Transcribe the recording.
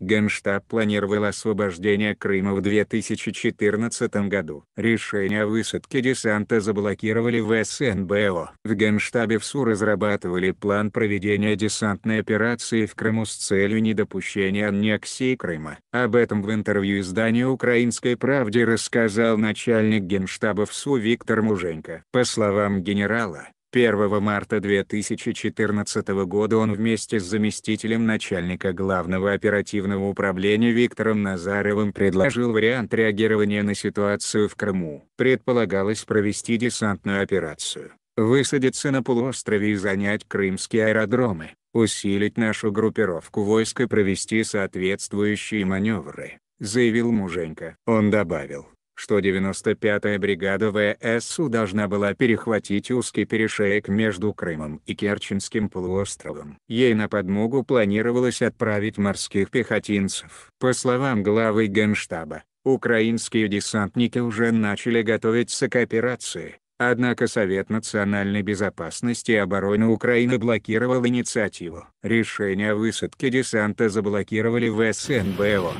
Генштаб планировал освобождение Крыма в 2014 году. Решение о высадке десанта заблокировали в СНБО. В Генштабе ВСУ разрабатывали план проведения десантной операции в Крыму с целью недопущения аннексии Крыма. Об этом в интервью изданию «Украинской правде» рассказал начальник Генштаба ВСУ Виктор Муженко. По словам генерала, 1 марта 2014 года он вместе с заместителем начальника главного оперативного управления Виктором Назаровым предложил вариант реагирования на ситуацию в Крыму. Предполагалось провести десантную операцию, высадиться на полуострове и занять крымские аэродромы, усилить нашу группировку войск и провести соответствующие маневры, заявил Муженко. Он добавил, что 95-я бригада ВСУ должна была перехватить узкий перешеек между Крымом и Керченским полуостровом. Ей на подмогу планировалось отправить морских пехотинцев. По словам главы Генштаба, украинские десантники уже начали готовиться к операции. Однако Совет национальной безопасности и обороны Украины блокировал инициативу. Решение о высадке десанта заблокировали в СНБО.